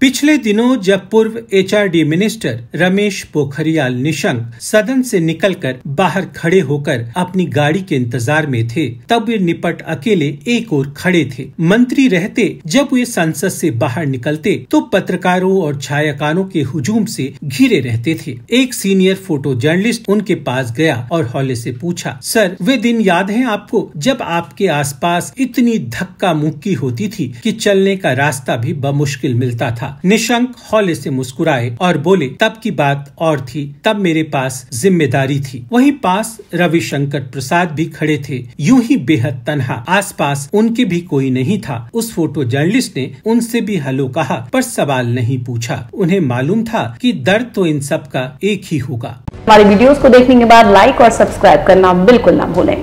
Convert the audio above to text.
पिछले दिनों जब पूर्व एचआरडी मिनिस्टर रमेश पोखरियाल निशंक सदन से निकलकर बाहर खड़े होकर अपनी गाड़ी के इंतजार में थे तब वे निपट अकेले एक और खड़े थे मंत्री रहते जब वे संसद से बाहर निकलते तो पत्रकारों और छायाकारों के हुजूम से घिरे रहते थे एक सीनियर फोटो जर्नलिस्ट उनके पास गया और हौले से पूछा सर वे दिन याद है आपको जब आपके आसपास इतनी धक्का मुक्की होती थी कि चलने का रास्ता भी बमुश्किल मिलता था था निशंक हौले से मुस्कुराए और बोले तब की बात और थी तब मेरे पास जिम्मेदारी थी वहीं पास रविशंकर प्रसाद भी खड़े थे यूं ही बेहद तनहा आसपास उनके भी कोई नहीं था उस फोटो जर्नलिस्ट ने उनसे भी हेलो कहा पर सवाल नहीं पूछा उन्हें मालूम था कि दर्द तो इन सब का एक ही होगा हमारे वीडियोस को देखने के बाद लाइक और सब्सक्राइब करना बिल्कुल ना भूलें